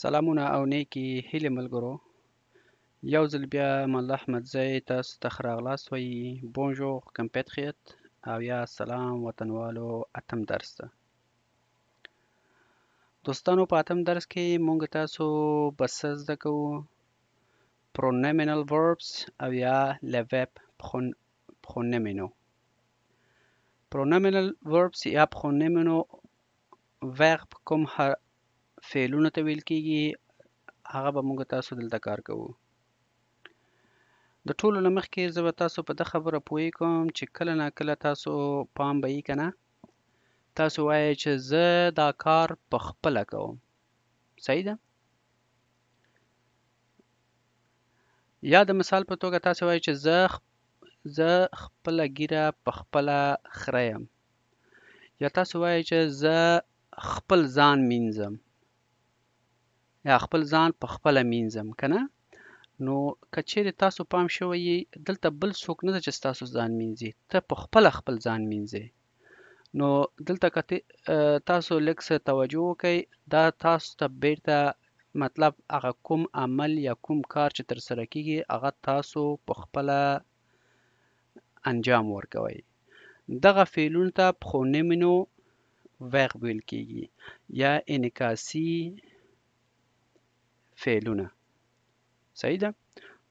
سلامونه او نیکې هیلې ملګرو یو ځل بیا مله احمدزی تاسو ته ښه راغلاست وایي بونژور کمپیتخیت او یا سلام وطنوالو اتم درس ته دوستانو په اتم درس کې مونږ تاسو بس زده کوو پرونومینل وربس او یا لویب پرونومینو پرونومینل وربس یا پرونومینو ورب کوم هر فعلونو ته ویل کیږي هغه به موږ تاسو دلته کار کوو د ټولو نه مخکې زه به تاسو په د خبره پوه کوم چې کله نه کله تاسو پام به یې کنه تاسو وایئ چې زه دا کار په خپله کوم صحیح ده یا د مثال په توګه تاسو وایئ چې زه زه خپله ګیره په خپله خریم یا تاسو وایئ چې زه خپل ځان مینځم یا خپل ځان په خپل مینځم کنه نو کچېره تاسو پام شوی دلته بل څوک نه چې تاسو ځان مینځي ته په خپل خپل ځان مینځي نو دلته کته تاسو لکه څه توجه وکئ دا تاسو ته بیرته مطلب هغه کوم عمل یا کوم کار چې تر سره کیږي هغه تاسو په خپل انجام ورکوي دغه فعلونه ته پخونمینو ویغ ویل کیږي یا انکاسی فعلونه صحیح ده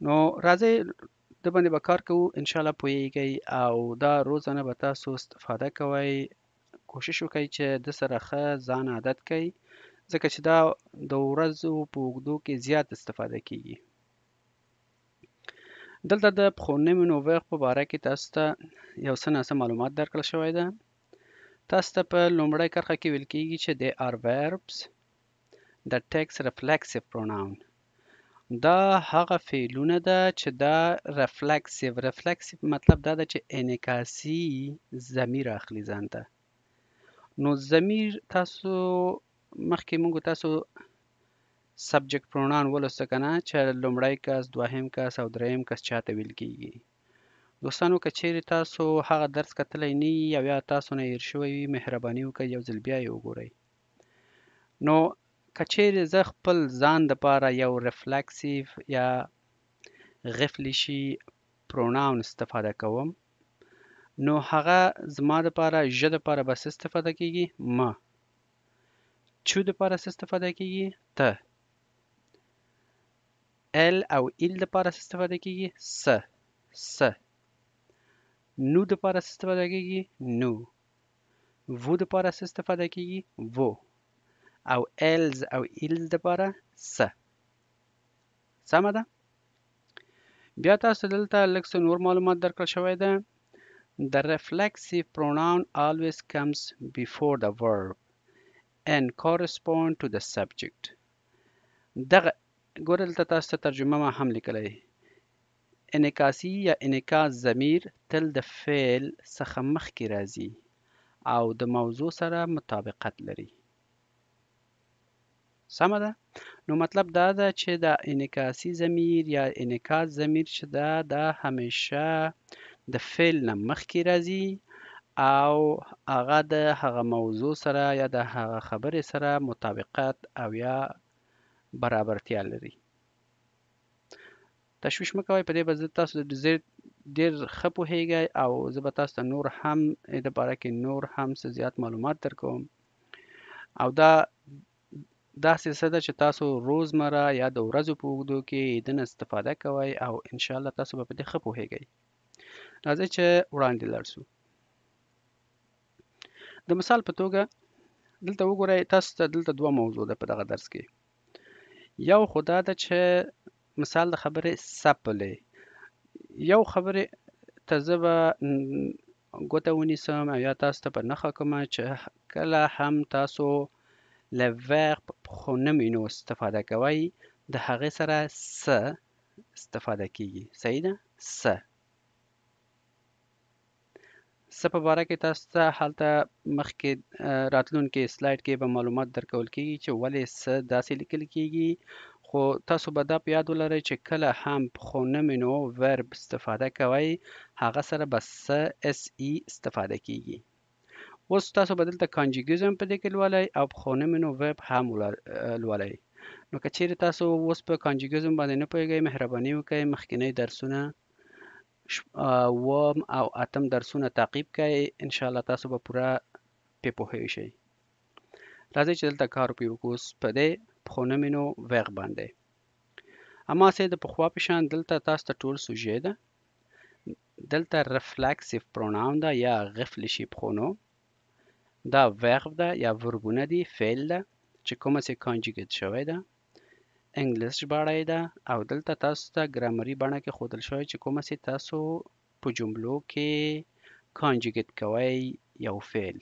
نو راځي د باندې به کار کوو ان شاء الله پوهیږئ او دا روزانه به تاسو استفاده کوئ کوشش وکئ چې د سره ښه ځان عادت کئ ځکه چې دا د ورځو په اوږدو کې زیات استفاده کیږي دلته د پخونی منوویغ په باره کې تاسو ته یو څه ناسم معلومات درکړل شوی ده تاسو ته په لومړۍ کرښه کې ویل کیږي چې د آر verbs د ټیکس ریفلیکسیو پروناون دا هغه فعلونه ده چې دا ریفلیکسیو ریفلیکسیو مطلب دا ده چې انعکاسي ضمیر اخلي ځانته نو ضمیر تاسو مخکې موږ تاسو سبجیکټ پروناون ولوسته کنه چې لومړی کس دوهم کس او دریم کس چاته ویل کیږي دوستانو که چیرې تاسو هغه درس کتلی نه یي او یا تاسو نه هیر شوی وي مهرباني وکړئ یو ځل بیا یې وګورئ نو کچېرې زه خپل ځان د پاره یو ریفلیکسیو یا غفلشي پروناون استفاده کوم نو هغه زما د پاره ژ د پاره بس استفاده کیږي ما چو د پاره استفاده کیږي ته ال او ال د پاره استفاده کیږي س س نو د پاره استفاده کیږي نو وو د پاره استفاده کیږي وو او else او else دپاره س سمه ده بیا تاسو دلته لږ څه نور معلومات درکړل شوی ده The reflexive pronoun always comes before the verb and correspond to the subject دغه ګوره دلته تاسو ته ترجمه ما هم لیکلی انعکاسي یا انعکاس ضمیر تل د فعل څخه مخکې راځي او د موضوع سره مطابقت لري سمه ده نو مطلب دا ده چې دا انعکاسي ضمیر یا انعکاس ضمیر چې دا دا همیشه د فعل نه مخکې راځي او هغه د هغه موضوع سره یا د هغه خبرې سره مطابقت او یا برابرتیا لري تشویش مکوئ په دې به زه تاسو د ډیر ډیر ښه پوهیږئ او زه به تاسو ته نور هم د باره کې نور هم څه زیات معلومات درکوم او دا داسې څه ده چې تاسو روزمره یا د ورځو په اوږدو کې یې دنه استفاده کوئ او ان شاء الله تاسو به په دې ښه پوهیږئ راځئ چې وړاندې لاړ شو د مثال په توګه دلته وګورئ تاسو ته دلته دوه موضوع ده په دغه درس کې یو خو دا ده چې مثال د خبرې سپلې یو خبرې ته زه به ګوته ونیسم او یا تاسو ته په نښه کومه چې کله هم تاسو له verb pronominو استفاده کوئ د هغې سره س استفاده کیږي صحیح ده س س په باره کې تاسو ته هلته مخکې راتلونکي سلایډ کې به معلومات درکول کیږي چې ولې س داسې لیکل کیږي خو تاسو به دا په یاد ولرئ چې کله هم پرونومینو ورب استفاده کوئ هغه سره به س اس ای e استفاده کیږي اوس تاسو به دلته کانجوګیزم په دې کې لولئ او پخوانمینو ویب هم لولئ نو که چیرې تاسو اوس په کانجوګیزم باندې نه پوهیږئ مهرباني وکئ مخکینی درسونه اوم او اتم درسونه تعقیب کړئ انشاءالله تاسو به پوره پې پوهی شئ راځئ چې دلته کار وکړو اوس په دې پخوانمینو ویب باندې اما سه د پخوا په شان دلته تاسو ته ټول سوژې ده دلته ریفلیکسیو پروناون ده یا غفل شي پخونو دا ورب ده یا وربونه دي فعل ده چې کومه سي کانجوګیټ شوی ده انګلیس ژباړه ده او دلته تاسو ته ګرامري بڼه کې ښودل شوی چې کومه سي تاسو په جملو کې کانجوګیټ کوی یو فعل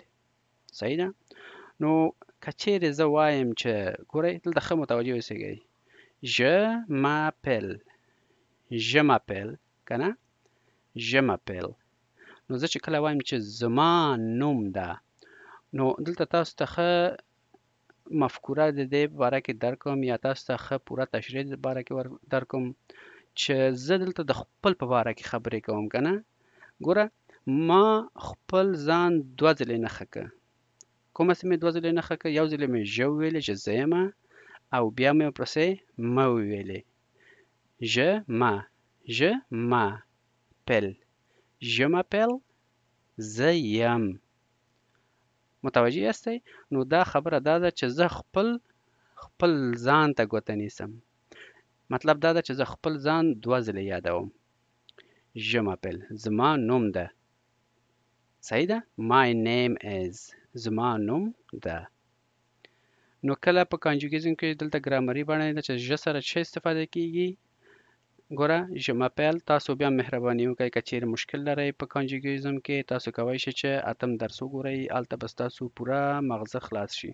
صحیح ده نو کچېرې زه وایم چې ګورئ دلته ښه متوجه اوسئ Je m'appelle Je m'appelle کنه Je m'appelle نو زه چې کله وایم چې زما نوم ده نو دلته تاسو ته ښه مفکوره د دې باره کې درکوم یا تاسو ته ښه پوره تشریح د باره کې درکوم چې زه دلته د خپل په باره کې خبرې کوم که نه ګوره ما خپل ځان دوه ځلې نښه که کومه سمې مې دوه ځلې نښه که یو ځلې مې ژه وویلې چې زه یم او بیا مې ورپسې مه وویلې ژه ما ژه ما پل ژه ما پل زه یم متوجه یاستئ نو دا خبره دا ده چې زه خپل خپل ځان ته ګوته نیسم مطلب دا ده چې زه خپل ځان دوه ځله یادوم ژمپل زما نوم ده صحیح ده my name is زما نوم ده نو کله په کانجوګیزم کې دلته ګرامري بڼه ده چې ژ سره څه استفاده کیږي ګوره ژمپل تاسو بیا مهرباني وکړئ که چیرې مشکل لرئ په کانجوګیزم کې تاسو کولی شئ چې اتم درس وګورئ هلته به ستاسو پوره مغزه خلاص شي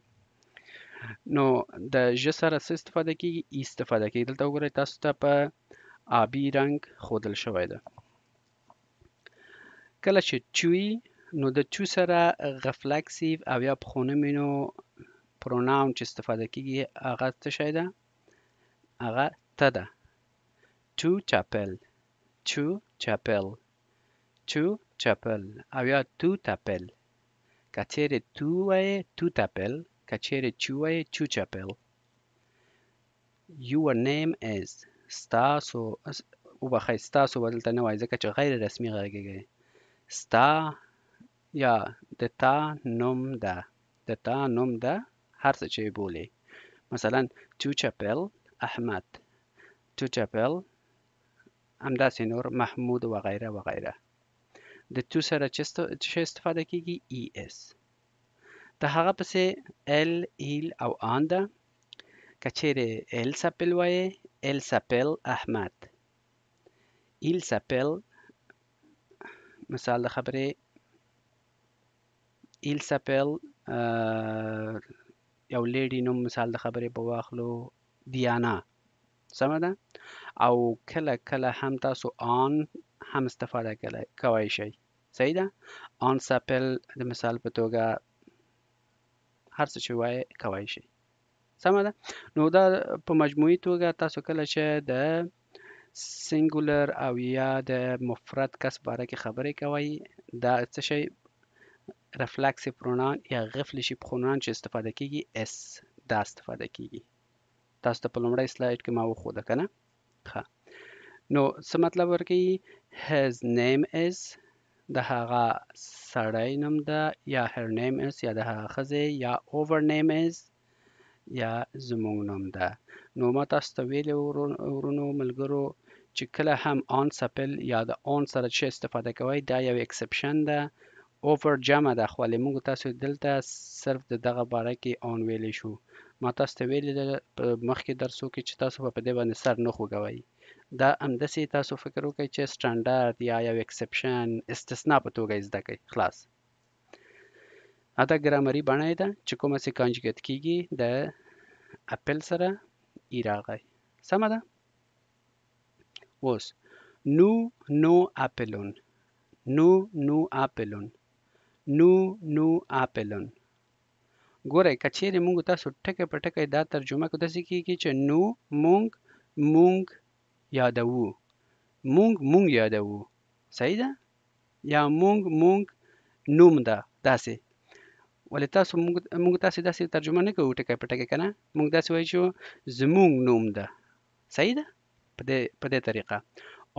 نو د ژ سره څه استفاده کیږي ای استفاده کیږي دلته وګورئ تاسو ته په آبی رنګ ښودل شوی ده کله چې چوي نو د چو سره غفلکسیو او یا پخونمینو پروناون چې استفاده کیږي هغه څه شی ده هغه ته ده tu t'appelles, tu t'appelles, tu t'appelles. Avea tu t'appelles. Ca cere tue tu t'appelles. Ca cere tue tu t'appelles. Your name is ستاسو وبخې ستاسو بدلته نه وایي ځکه چې غیر رسمي غږیږي ستا یا د تا نوم ده د تا نوم ده هر څه چې بولې مثلا تو چپل احمد تو چپل همداسې نور محمود و غیره و غیره د تو سره چه استفاده کیږي ای اس د هغه پسې ال ایل او آن ده که چیرې ال سپل وایې ال سپل احمد ایل سپل مثال د خبرې ایل سپل یو لیډي نوم مثال د خبرې په واخلو دیانا سمه ده او کله کله هم تاسو آن هم استفاده کولی شئ صحیح ده آن سپل د مثال په توګه هر څه چې وایې کولی شئ سمه ده نو دا په مجموعي توګه تاسو کله چې د سنگولر او یا د مفرد کس باره کې خبرې کوي دا څه شی رفلکس پرونان یا غفل شي پرونان چې استفاده کیږي اس دا استفاده کیږي تاسو ته په لومړی سلایډ کې ما وښوده کنه ښه نو څه مطلب ورکی his name is د هغه سړی نوم ده یا her name is یا د هغه خزه یا over name is یا زمونږ نوم ده نو ما تاسو ته ویلي ورونو ملګرو چې کله هم آن سپل یا د آن سره چې استفاده کوي دا یو اکسپشن ده اوفر جمع ده خو لمونږ تاسو دلته صرف د دغه باره کې آن ویلې شو ما تاسو ته ویلي په مخکې درسو کې چې تاسو په دې باندې سر نه خوګوئ دا همداسې تاسو فکر وکړئ چې سټانډارد یا یو اکسپشن استثنا په توګه زده کړئ خلاص اته ګرامري بڼه ده چې کومه سي کانجګټ کیږي د اپل سره ای راغی سمه ده اوس نو نو اپلون نو نو اپلون نو نو اپلون ګورئ کچېرې مونږ تاسو ټکه په ټکه دا ترجمه کو داسې کېږي چې نو مونږ مونږ یادوو مونږ مونږ یادوو صحیح ده یا مونږ مونږ نوم ده داسې ولې تاسو مونږ تاسې داسې ترجمه نه کوو ټکه په ټکه که نه مونږ داسې وایو چې زمونږ نوم ده صحیح ده په دې په دې طریقه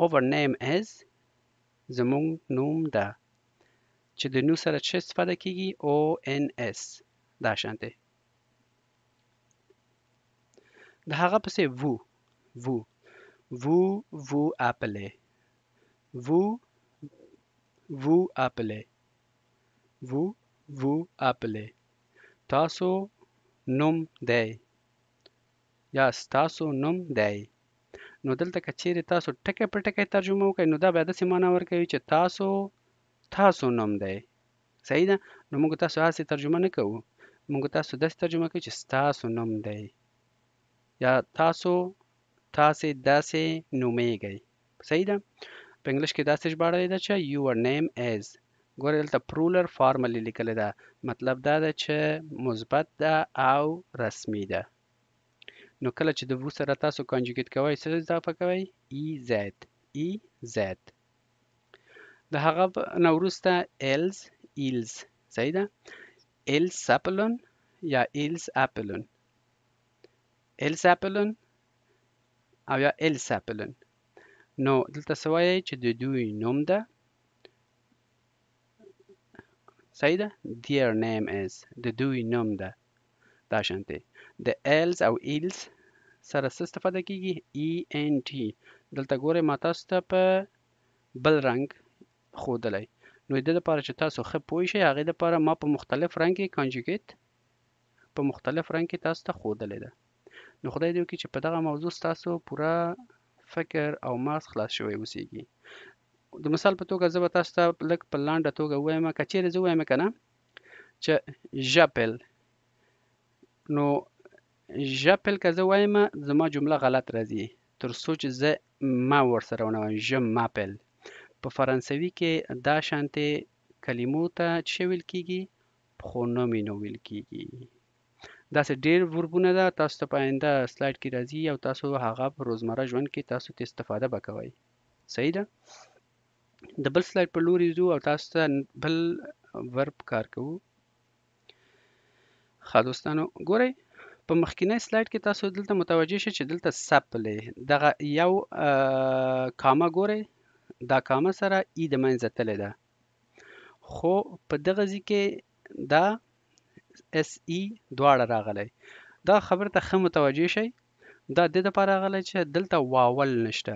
our name is زمونږ نوم ده چې د نو سره څه استفاده کیږي او ان اس دا شانته د هغه پسې وو وو وو وو اپلې وو وو اپلې وو وو اپلې تاسو نوم دی یا ستاسو نوم دی نو دلته که چیرې تاسو ټکی په ټکی ترجمه وکړئ نو دا به داسې معنا ورکوي چې تاسو تاسو نوم دی صحیح ده نو موږ تاسو هسې ترجمه نه کوو موږ تاسو داسې ترجمه کوي چې ستاسو نوم دی یا تاسو تاسې داسې نومیږئ صحیح ده په انګلیش کې داسې ژباړلې ده چې یور نیم از ګوره دلته پرولر فارملی لیکلې ده مطلب دا ده چې مثبت ده او رسمي ده نو کله چې د وو سره تاسو کانجوګیت کوئ څه اضافه کوئ ای زد ای زد د هغه نه وروسته ایلز ایلز صحیح ده els Apollon या इल्स Apollon. els Apollon او یا els Apollon. نو دلته څه وایي چې د دوی نوم ده صحیح ده their name is د دوی نوم ده دا شانتې د els او ils سره څه استفاده کیږي ای ان ټي دلته ګورئ ما تاسو ته په بل رنګ ښودلی نو د لپاره چې تاسو ښه پوه شئ هغې لپاره ما په مختلف رنګ کې کانجوګیت په مختلف رنګ کې تاسو ته ښودلې ده نو خدای دې وکړي چې په دغه موضوع ستاسو پوره فکر او مغز خلاص شوی اوسېږي د مثال په توګه زه به تاسو ته لږ په لنډه توګه ووایم که چیرې زه ووایم که نه چې ژپل نو ژپل که زه وایم زما جمله غلط راځي تر څو چې زه ما ورسره ونه وایم ژم ماپل په فرانسوي کې دا شانتي کلمو ته څه ویل کیږي پرونومینو ویل کیږي دا څه ډېر وربونه ده تاسو ته پاینده سلایډ کې راځي او تاسو هغه په روزمره ژوند کې تاسو ته استفاده وکوي صحیح ده د بل سلایډ په لوري ځو او تاسو ته بل ورب کار کوو ښه دوستانو ګورئ په مخکینی سلایډ کې تاسو دلته متوجه شئ چې دلته سپلې دغه یو کاما ګورئ دا کامه سره ای د منځه تللی ده خو په دغه ځی کې دا اس ای e دواړه راغلی دا خبر ته ښه متوجه شئ دا د دې لپاره غلی چې دلته واول نشته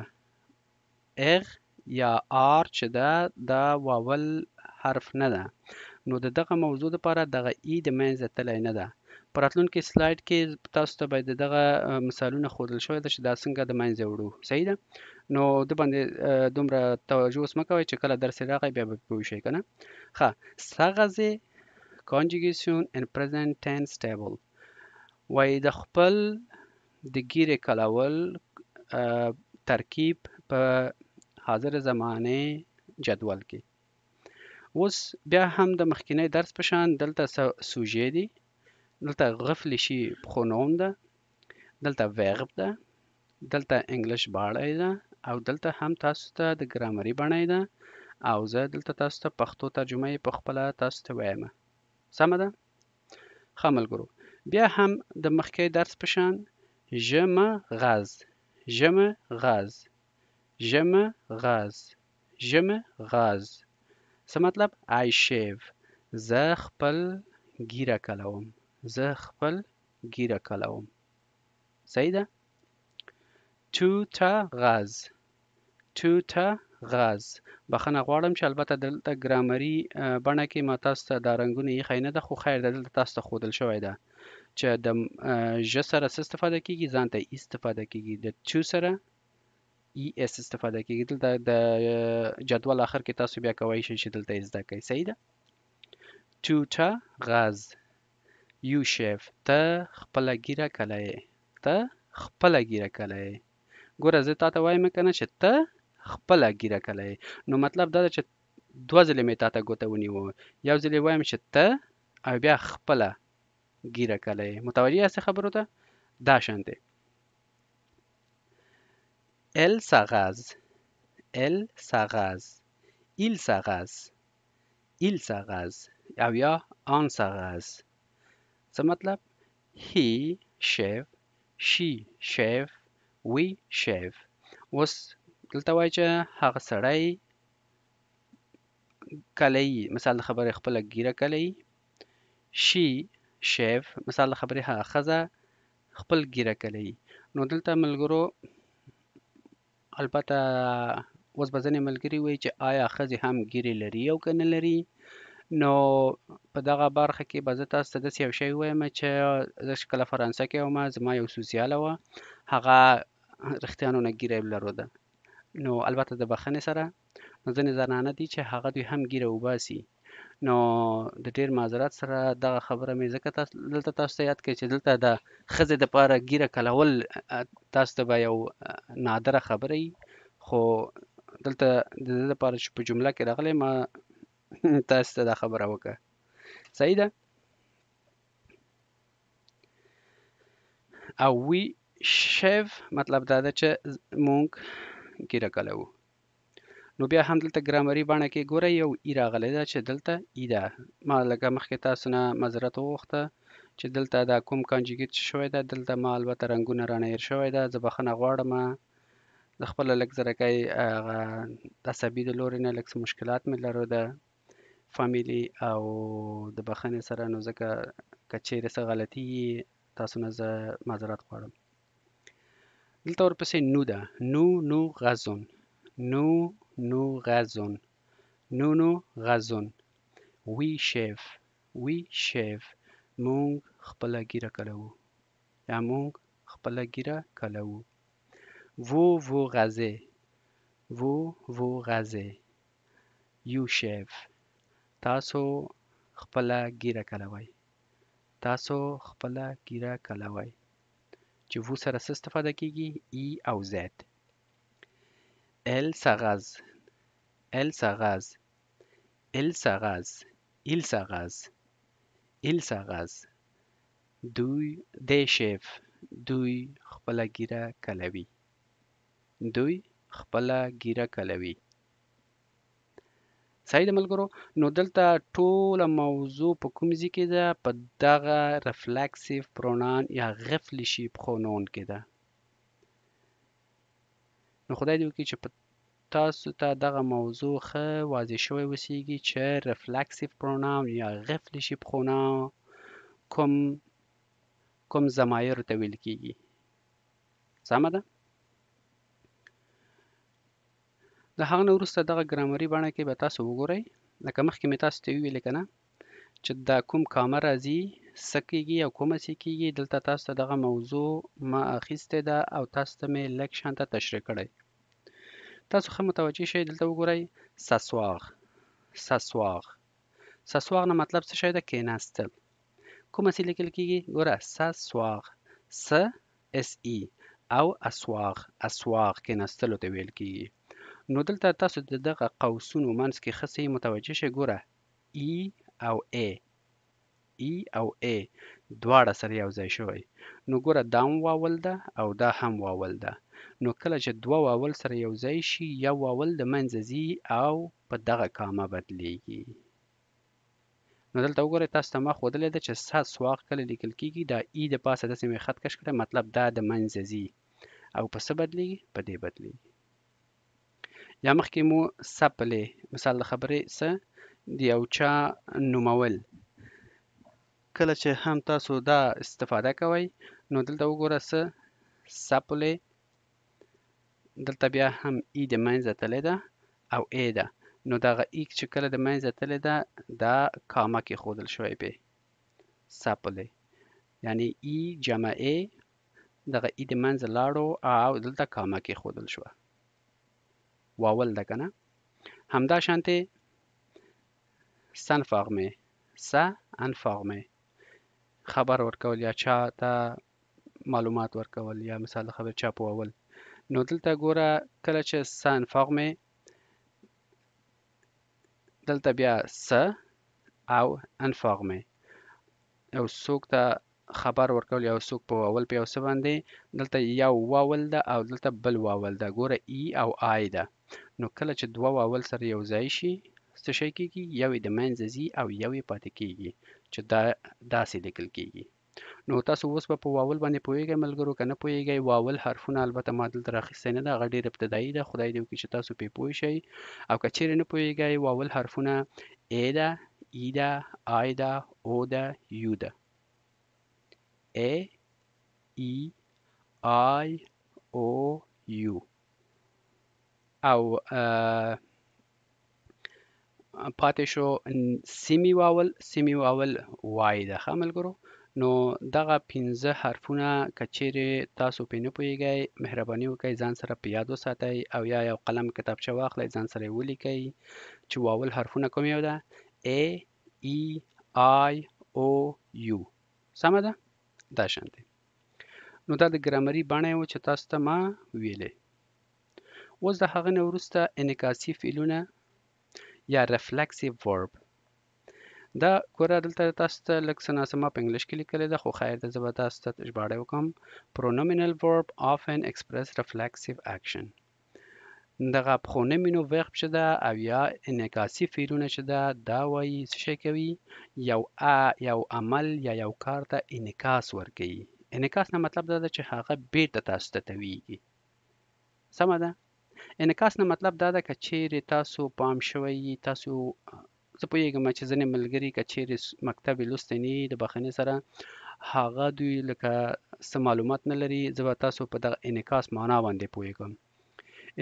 اغ یا آر چې دا دا واول حرف نه ده نو د دغه موضوع لپاره دغه ای د منځه تللی نه ده په راتلونکي سلایډ کې تاسو ته به دغه مثالونه خورل شوی ده چې دا څنګه د منځه وړو صحیح ده نو د باندې دومره توجه اوس مکوئ چې کله درس راغی بیا به پوه شئ کنه ښه سغزه conjugation in present tense table وای د خپل د ګیره کلاول ترکیب په حاضر زمانه جدول کې اوس بیا هم د مخکینی درس په شان دلته سوژې دي دلته غفلشي پرونوم ده دلته ورب ده دلته انګلیش باړی ده او دلته هم تاسو ته د ګرامري بڼه ده او زه دلته تاسو ته پښتو ترجمه یې په خپله تاسو ته وایم سمه ده ښه ملګرو بیا هم د مخکې درس په شان ژمه غاز ژمه غاز ژمه غاز ژمه غاز څه مطلب آی شیو زه خپل ګیره کلوم زه خپل ږیره کلوم صحیح ده تو ته غاز تو ته غاز بخنه غواړم چې البته دلته ګرامري بڼه کې ما تاسو ته دا رنګونه یې خاینه ده خو خیر ده دلته تاسو ته خودل شوی ده چې د ژ سره څه استفاده کیږي ځان ته استفاده کیږي د تو سره ای اس استفاده کیږي دلته د جدول اخر کې تاسو بیا کوی شئ چې دلته یې زده کړئ صحیح ده to ته غاز یوشف ته خپله ګیره کله یې ته خپله ګیره کله یې ګوره زه تا ته وایم که نه چې ته خپله ګیره کله یې نو مطلب دا ده چې دوه ځلې مې تا ته ګوته ونیوه یو ځل یې وایم چې ته او بیا خپله ګیره کله یې متوجه یاستې خبرو ته دا شانتې ال سغز ال سغز ایل سغز ایل سغز او یا آن سغز څه مطلب he shave she shave we shave اوس دلته وایي چې هغه سړی کلی مثال خبره خپله ګیره کلی she shave مثال خبره هغه خزه خپل ګیره کلی نو دلته ملګرو البته اوس به ځینې ملګري وایي چې آیا ښځې هم ګیرې لري او که نه لري نو په دغه برخه کې به زه تاسو ته داسې یو شی ووایم چې زه چې کله فرانسه کې وم زما یو سوسیاله وه هغه رښتیا نو ګیره لرله نو البته د بخښنې سره نو ځینې زنانه دي چې هغه دوی هم ګیره وباسي نو د ډیر معذرت سره دغه خبره مې ځکه تاسو دلته تاسو ته یاد کړئ چې دلته د ښځې دپاره ګیره کلول تاسو ته به یو نادره خبره وي خو دلته د دې لپاره چې په جمله کې راغلی ما تاسو ته دا خبره وکړه صحیح ده او وی شیف مطلب دا ده چې مونږ ګیره کلو نو بیا هم دلته ګرامري باندې کې ګوره یو ای راغلی ده چې دلته ای ده ما لکه مخکې تاسو نه مزرت وغوښته چې دلته دا کوم کانجګیت شوی ده دلته ما البته رنګونه رانه هیر شوی ده زه بخښنه غواړم د خپله لږ زرکۍ هغه د عصبي د لورې نه لږ مشکلات مې لرو ده فامیلی او د بخښنې سره نو ځکه که چیرې څه غلطي وي تاسو نه زه معذرت غواړم دلته ورپسې نو ده نو نو غزون نو نو غزون نو نو غزون وی شیف وی شیف مونږ خپله ګیره کلوو یا مونږ خپله ګیره کلوو وو وو غزه وو وو غزه یو شیف تاسو خپله ګیره کلوئ تاسو خپله ګیره کلوئ چې وو سره څه استفاده کیږي ای e او زد ال سغز ال سغز ال سغز ایل سغز ایل سغز دوی د شیف دوی خپله ګیره کلوي دوی خپله ګیره کلوي صحیح د ملګرو نو دلته ټوله موضوع په کوم ځای کې ده په دغه ریفلیکسیو پرونان یا غفلی شي په خونون کې ده نو خدای دې وکړي چې په تاسو ته تا دغه موضوع ښه واضح شوی وسیږي چې ریفلیکسیو پروناون یا غفلی شي په خونون کوم کوم زمایر ته ویل کیږي سمه ده د هغه نه وروسته دغه ګرامري بڼه کې به تاسو وګورئ لکه مخکې مې تاسو ته ویلې که نه چې دا کوم کامه راځي څه کیږي او کومه څه کیږي دلته تاسو ته دغه موضوع ما اخیستې ده او تاسو ته مې لږ شانته تشریح کړی تاسو ښه متوجه شئ دلته وګورئ سسواغ سسواغ سسواغ نه مطلب څه شی ده کېناستل کومه څه لیکل کیږي ګوره سسواغ س اس ای او اسواغ اسواغ کېناستلو ته ویل کیږي نو دلته تاسو د دغه قوسونو منځ کې ښه صحیح متوجه شئ ګوره ای e او ای ای e او ای دواړه سره یو ځای شوی نو ګوره دا هم واول ده او دا هم واول ده نو کله چې دوه واول سره یو ځای شي یو واول د منځه ځي او په دغه کامه بدلیږي نو دلته وګورئ تاسو ته ما ښودلې ده چې سا سواق کله لیکل کیږي دا ای e د پاسه داسې مې خط کش کړی مطلب دا د منځه ځي او په څه بدلیږي په دې بدلیږي یا مخکې مو سپلې مثال د خبرې څه د یو چا نومول کله چې هم تاسو دا استفاده کوئ نو دلته وګوره څه سپلې دلته بیا هم ای د منځه تللی ده او ای ده نو دغه ای چې کله د منځه تللی ده دا کامه کې ښودل شوی پې سپلې یعنی ای جمع ای دغه ای د منځه لاړو او دلته کامه کې ښودل شوه واول ده کنه همدا شانته سن فاغمه سا ان فاغمه خبر ورکول یا چا ته معلومات ورکول یا مثال خبر چاپول نو دلته ګوره کله چې سن فاغمه دلته بیا س او ان فاغمه او څوک ته خبر ورکول یو څوک په اول په یو څه باندې دلته یو واول ده او دلته بل واول ده ګوره ای او آی ده نو کله چې دوه واول سره یو ځای شي څه شی کیږي یو یې د منځه ځي او یو یې پاتې کیږي چې دا داسې لیکل کیږي نو تاسو اوس به په واول باندې پوهیږئ ملګرو که نه پوهیږئ واول حرفونه البته ما دلته راخیستی نه ده هغه ډېر ابتدایي ده خدای دې وکړي چې تاسو پې پوه شئ او که چیرې نه پوهیږئ واول حرفونه ا ده ای e ده آی ده او ده یو ده ا ای آی او یو او پاتې شو سیمی واول سیمی واول وای د خاملګرو نو دغه 15 حرفونه کچېره تاسو په نه پويږئ مهرباني وکئ ځان سره په یاد وساتئ او یا یو قلم کتابچه واخلئ ځان سره ولیکئ چې واول حرفونه کوم یو ده ا ای آی او یو سم ده دا شانتي نو دا د ګرامري باندې و چې تاسو ته ما ویلې اوس د هغه نه وروسته انعکاسي فعلونه یا رفلکسیو ورب دا ګوره دلته تاسو ته لږ څه ناسمه په انګلیش کې لیکلې ده خو خیر ده زه به تاسو ته ژباړه وکړم پرونومینل ورب آفن اکسپرس رفلکسیو اکشن دغه پرونومینو ورب چې ده او یا انعکاسي فعلونه چې ده دا وایي څه شی کوي یو ا یو عمل یا یو کار ته انعکاس ورکوي انعکاس نه مطلب دا ده چې هغه بیرته تاسو ته تویږي سمه ده انعکاس نه مطلب دا ده که چیرې تاسو پام شوی یي تاسو زه پوهېږم چې ځینې ملګري که چیرې مکتب یې لوستی نه د بخښنې سره هغه دوی لکه څه معلومات نه لري زه به تاسو په دغه انعکاس معنا باندې پوهېږم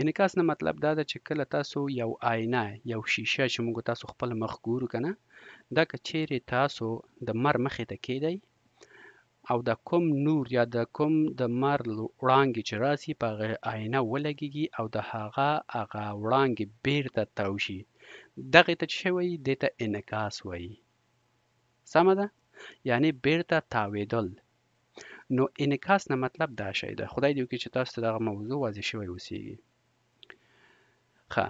انعکاس نه مطلب دا ده چې کله تاسو یو آینه یو شیشه چې موږ تاسو خپل مخ ګورو که نه دا که چیرې تاسو د مر مخې ته کیدئ او د کوم نور یا د کوم د مر وړانګې چې راسي په هغه آینه ولګیږي او د هغه هغه وړانګې بیرته تاو شي دغې ته چې شوی دې ته انعکاس وایي سمه ده یعنی بیرته تاویدل نو انعکاس نه مطلب دا شی ده خدای دې وکړي چې تاسو ته دغه موضوع واضح شوی اوسیږي ښه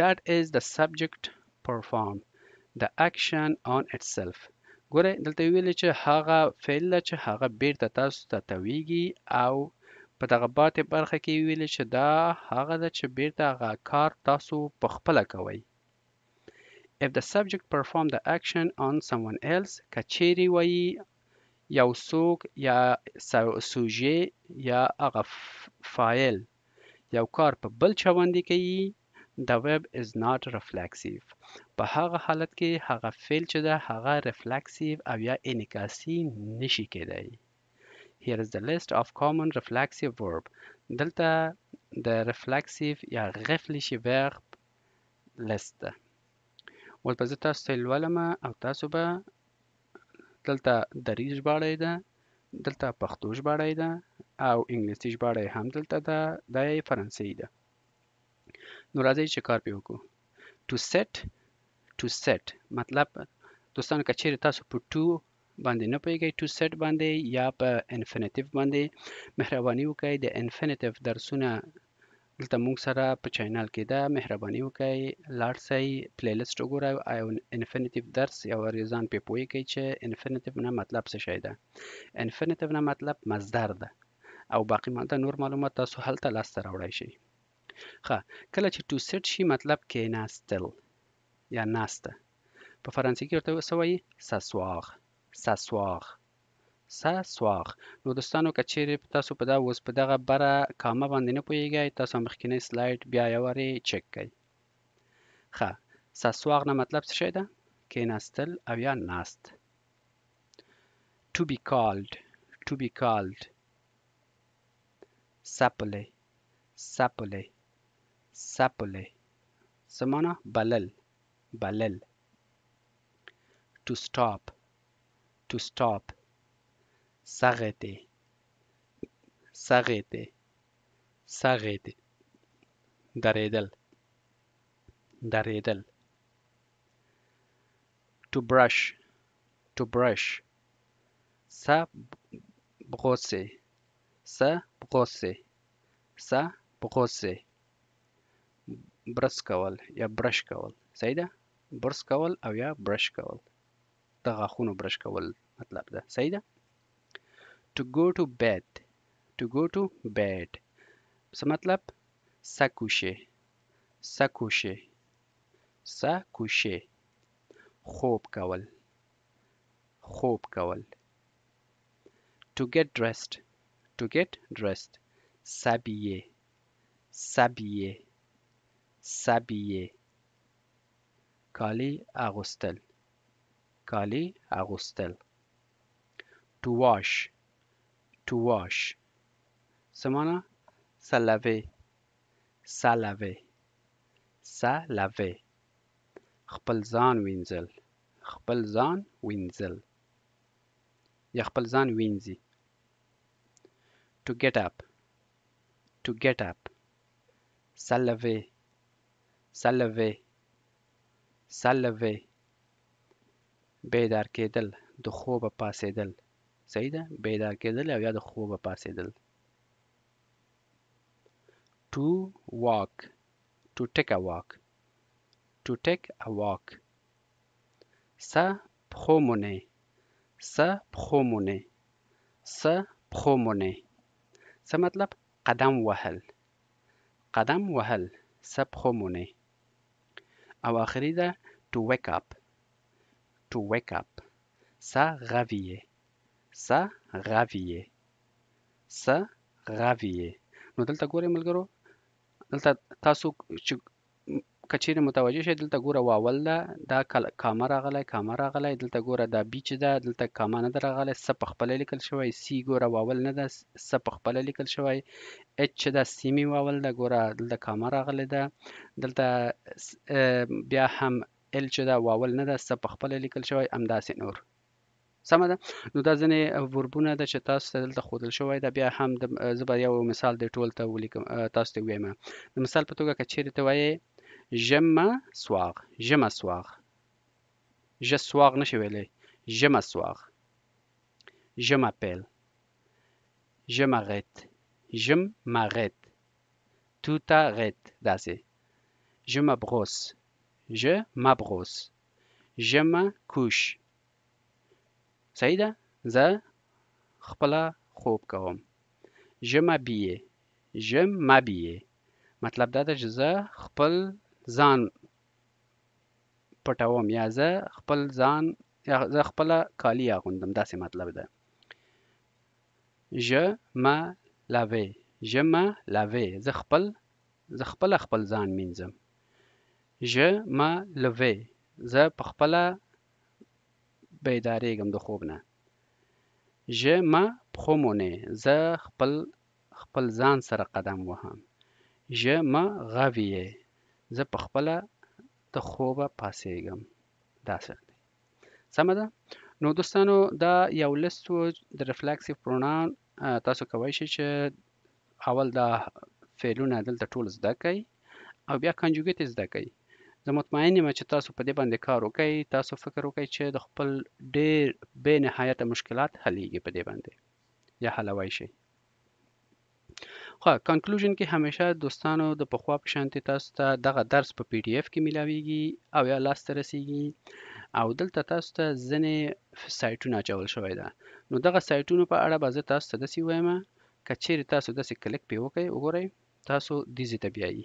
that is the subject perform the action on itself ګوره دلته ویل چې هغه فعل چې هغه بیرته تاسو ته تویږي او په دغه باتې برخه کې ویل چې دا هغه ده چې بیرته هغه کار تاسو په خپله کوئ if the subject perform the action on someone else کچېرې وایي یو څوک یا سوژې یا هغه فایل یو کار په بل چا باندې کوي the web is not reflexive په هغه حالت کې هغه فعل چې ده هغه reflexive او یا انعکاسي نشي کېدای here is the list of common reflexive verb دلته د reflexive یا غفلشي verb list ده ولپه زه تاسو ته لولم او تاسو به دلته دري ژباړی ده دلته پښتو ژباړی ده او انګلیسي ژباړی هم دلته ده دا فرانسوي ده نو راځئ چې کار پې وکړو to set to set مطلب دوستانو که چیرې تاسو په to باندې نه پوهیږئ to set باندې یا په infinitive باندې مهرباني وکړئ د infinitive درسونه دلته مونږ سره په چینل کې ده مهرباني وکړئ لاړ سئ پلی لیست وګورئ او انفینیټیو درس یو ځان پې پوه کړئ چې انفینیټیو نه مطلب څه شی ده انفینیټیو نه مطلب مصدر ده او باقي ماده نور معلومات تاسو هلته لاسته راوړی شئ ښه کله چې ټو سټ شي مطلب کېناستل یا ناسته په فرانسې کې ورته څه وایي ساسواغ ساسواغ ساسواغ نو دوستانو که چیرې تاسو په دا اوس په دغه بره کامه باندې نه پوهیږئ تاسو مخکینی سلایډ بیا یو وارې چک کړئ ښه ساسواغ نه مطلب څه شی ده کېناستل او یا ناست to be called to be called sapele sapele Sapole. Samana balal, balal. To stop, to stop. S'arrêter, s'arrêter, s'arrêter. Daredal, daredal. To brush, to brush. Sa brosser, sa brosser, sa brosser. برس کول یا برش کول صحیح ده برس کول او یا برش کول د غاښونو برش کول مطلب ده صحیح ده to go to bed to go to bed څه مطلب سکوشه سکوشه سکوشه خوب کول خوب کول to get dressed to get dressed s'habiller s'habiller سبیه کالی اغوستل کالی اغوستل to wash to wash څه معنی se laver se laver se laver خپل ځان وینځل خپل ځان وینځل یا خپل ځان وینځي to get up to get up se laver سلوي سلوي بیدار کېدل د خوبه پاسېدل صحیح ده بیدار کېدل او یا د خوبه پاسېدل to walk to take a walk to take a walk سه پښو مونې سه پښو مونې سه پښو مونې څه مطلب قدم وهل قدم وهل سه پښو مونې او آخري ده to wake up to wake up se réveiller se réveiller se réveiller نو دلته ګورئ ملګرو دلته تاسو چې که چیرې متوجه شئ دلته ګوره واول ده دا کامه راغلی کامه راغلی دلته ګوره دا بیچ ده دلته کامه نه ده راغلی س په خپله لیکل شوی سی ګوره واول نه ده س په خپله لیکل شوی اچ چې ده سیمې واول ده ګوره دلته کامه راغلی ده دلته بیا هم ال چې ده واول نه ده س په خپله لیکل شوی همداسې نور سمه ده نو دا ځینې وربونه ده چې تاسو ته دلته ښودل شوی ده بیا هم زه به یو مثال د ټول ته ولیکم تاسو ته ووایم د مثال په توګه که چیرې ته وایې Je m'asseoir. Je m'asseoir. Je soir نشي ویلې. Je m'asseoir. Je m'appelle. Je m'arrête. Je m'arrête. Tu t'arrêtes داسې. Je me brosse. Je m'abrosse. Je me couche. صحیح ده زه خپله خوب کوم Je m'habille. Je m'habille. مطلب دا ده چې زه خپل ځان پټوم یا زه خپل ځان یا زه خپل کالی اغوندم داسې مطلب ده ژ ما لاوي ژ ما لاوي زه خپل زه خپل خپل ځان مینځم ژ ما لوي زه په خپل بیدارېږم د خوب نه ژ ما پخومونه زه خپل خپل ځان سره قدم وهم ژ ما غویه زه پخپله د خوبه پاڅیږم داسې دی سمه ده نو دوستانو دا یو لیست و د ریفلیکسیو پروناون تاسو کولی شئ چې اول دا فعلونه دلته ټول زده کړئ او بیا کنجوګیت زده کړئ زه مطمئن یم چې تاسو په دې باندې کار وکئ تاسو فکر وکئ چې د خپل ډیر بې نهایته مشکلات حلیږي په دې باندې یا حلوای شئ خو کنکلوژن کې همیشه دوستانو د پخوا په شانتي تاسو ته دغه درس په پی ډی اف کې ملاويږي او یا لاسته رسیږي او دلته تاسو ته ځنې سایټونه اچول شوی ده نو دغه سایټونو په اړه به زه تاسو ته داسې وایم که چیرې تاسو داسې کلیک پې وکئ وګورئ تاسو دې ته بیایي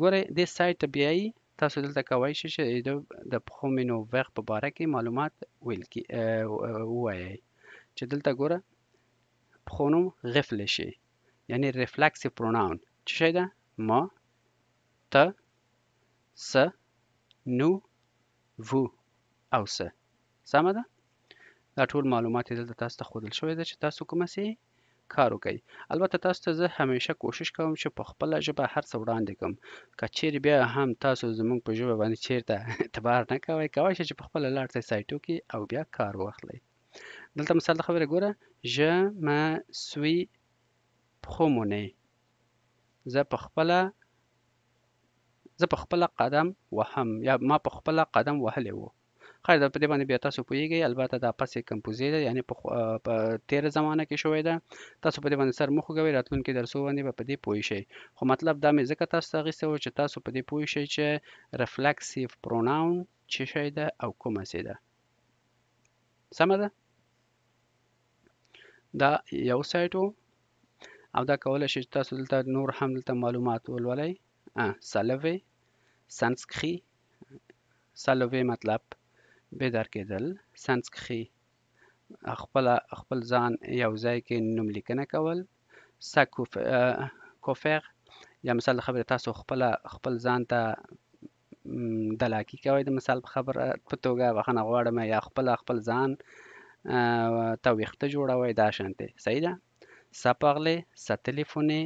ګورئ دې سایټ ته بیایي تاسو دلته کولی شئ چې د پخو منو ویغ په باره کې معلومات ویل کی ووایئ چې دلته ګوره پخو نوم غفل شي یعنی ریفلکس پروناون څه شی ده ما ت س نو وو او س سمه ده دا ټول معلومات دلته تاسو ته ښودل شوی ده چې تاسو کومه سي کار وکړئ البته تاسو ته زه همیشه کوشش کوم چې په خپله ژبه هر څه وړاندې کوم که چیرې بیا هم تاسو زموږ په ژبه باندې چیرته اعتبار نه کوئ کولی شئ چې په خپله لاړ شئ سایټو کې او بیا کار واخلئ دلته مثال د خبره ګوره ژ م سوی پخومونه زه په خپله زه په خپله قدم وهم یا ما په خپله قدم وهلی و خیر ده په دې باندې بیا تاسو پوهیږئ البته دا پسې کمپوزې ده یعنی په په تیر زمانہ کې شوې ده تاسو په دې باندې سر مخ غوي راتلونکي درسو باندې به په دې پوه شئ خو مطلب دا مې ځکه تاسو ته غوښته و چې تاسو په دې پوه شئ چې ریفلیکسیو پروناون څه شی ده او کومه سي ده سمه ده دا یو سایت او دا کولای شئ تاسو دلته نور هم دلته معلومات ولولئ ا سلوي سانسکري سلوي مطلب بیدار کېدل سنس کښي خپله خپل ځان یو ځای کې نوم لیکنه کول سا کوفر یا مثال د خبرې تاسو خپله خپل ځان ته دلاکي کوئ د مثال په خبره په توګه بخښنه غواړم یا خپله خپل ځان ته ویښته جوړوئ دا شانتې صحیح ده سا پارلې سا تلیفونې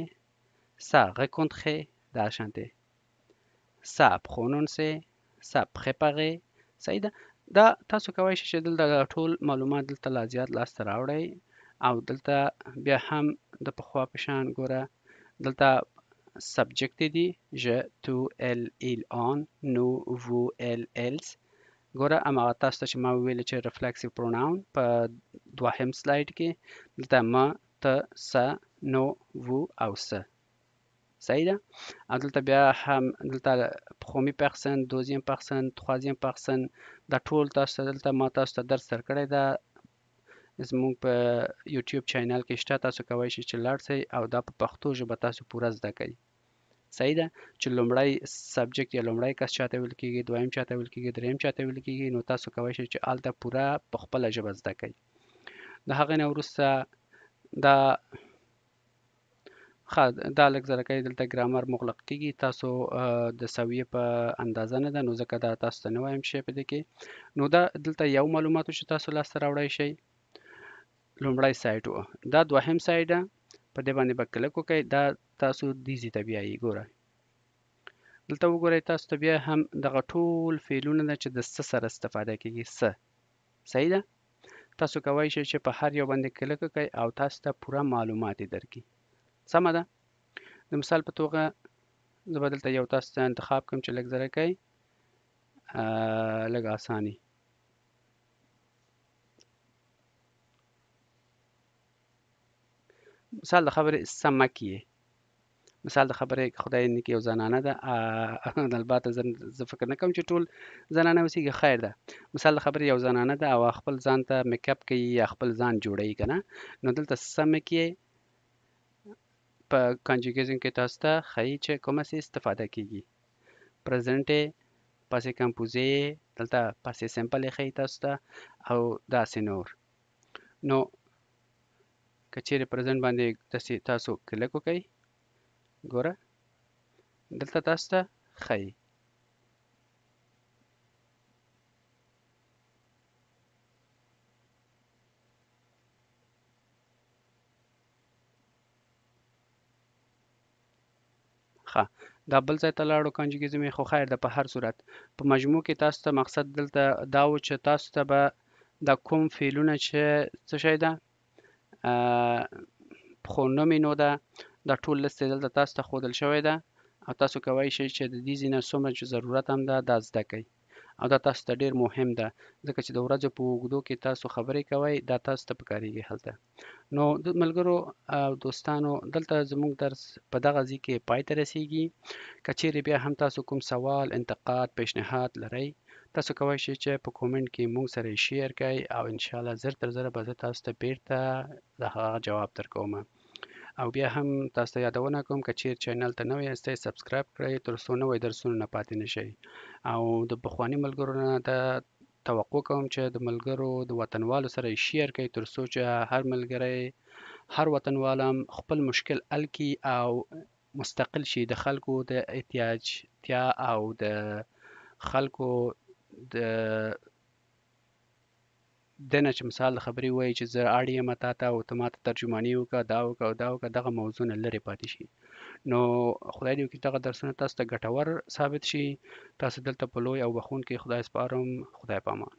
سا رکنتخې دا شانتې سا پرونونسې سا پریپارې صحیح ده دا تاسو کولی شئ چې دلته ټول معلومات دلته لا زیات لاسته راوړئ او دلته بیا هم د پخوا په شان ګوره دلته سبجکت دی je tu el il on نو وو el els ګوره هماغه تاسو ته چې ما ویل چې ریفلیکسیو پروناون په دوهم سلایډ کې دلته ما ته س نو وو او س صحیح ده او دلته بیا هم دلته پخومي پرسن دوزیم پرسن تروازیم پرسن دا ټول تاسو دلته ما تاسو ته درس درکړی دا زموږ په یوټیوب چینل کې شته تاسو کولی شئ چې لاړ شئ او دا په پښتو ژبه تاسو پوره زده کړئ صحیح ده چې لومړی سبجیکټ یا لومړی کس چاته ویل کیږي دویم چاته ویل کیږي دریم چاته ویل کیږي نو تاسو کولی شئ چې الته پوره په خپل ژبه زده کړئ د هغې نه وروسته دا ښه دا لږ زره کوي دلته ګرامر مغلق کیږي تاسو د سویې په اندازه نه ده نو ځکه دا تاسو ته نه وایم شی په دې کې نو دا دلته یو معلومات چې تاسو لاسته راوړی شئ لومړی سایټ و دا دوهم سایټ ده په دې باندې به کلک وکړئ دا تاسو دیزی ته بیایي ګورئ دلته وګورئ تاسو ته بیا هم دغه ټول فعلونه ده چې د څه سره استفاده کیږي څه صحیح ده تاسو کولی شئ چې په هر یو باندې کلک وکړئ او تاسو ته پوره معلومات درکړي سمه ده د مثال په توګه زه به دلته یو تاسو ته انتخاب کوم چې لږ زره کوي لږ اساني مثال د خبرې سمه کیه مثال د خبرې خدای نه کې یو زنانه ده البته زه فکر نه کوم چې ټول زنانه وسیږي خیر ده مثال د خبرې یو زنانه ده او خپل ځان ته میک اپ کوي یا خپل ځان جوړوي کنه نو دلته سمه کیه په conjugation کې تاسو ته ښایي چې کومه سي استفاده کیږي present پاسې کمپوزې دلته پاسې سمپل ښایي تاسو ته او داسې نور نو که چیرې پرزنټ باندې تاسو کلیک وکړئ ګوره دلته تاسو ته ښایي دا بل ځای ته لاړو کانجوګیزم یې خو خیر ده په هر صورت په مجموع کې تاسو ته مقصد دلته دا و چې تاسو ته به دا کوم فعلونه چې څه شی ده پخونومې نو ده دا ټول لست دلته تاسو ته ښودل شوی ده او تاسو کوی شئ چې د دې ځینه څومره چې ضرورت هم ده دا زده کړئ او دا تاسو ته ډیر مهم ده ځکه چې د ورځې په اوږدو کې تاسو خبرې کوئ دا تاسو ته پکاريږي هلته نو د ملګرو او دوستانو دلته زموږ درس په دغه ځای کې پای ته رسیږي کچېرې بیا هم تاسو کوم سوال انتقاد پیشنهاد لرئ تاسو کولی شئ چې په کومنټ کې موږ سره شیر کړئ او ان شاء الله زر تر زر به تاسو ته بیرته د جواب درکوم او بیا هم تاسو ته یادونه کوم که چیر چینل ته نوې یاستئ سبسکرایب کړئ ترڅو نوې درسونه نه پاتې نشئ او د پخوانی ملګرو نه د توقع کوم چې د ملګرو د وطنوالو سره شیر کړئ ترڅو چې هر ملګری هر وطنوالم خپل مشکل حل کړي او مستقل شي د خلکو د احتیاج تیا او د خلکو د دنه چې مثال د خبرې وایي چې زه اړ یم تا ته او ته ماته ترجماني وکړه دا وکړه او دا وکړه دغه موضوعونه لرې پاتې شي نو خدای دې وکړي دغه درسونه تاسو ته ګټور ثابت شي تاسو دلته په لوی او بخون کې خدای سپارم خدای پامان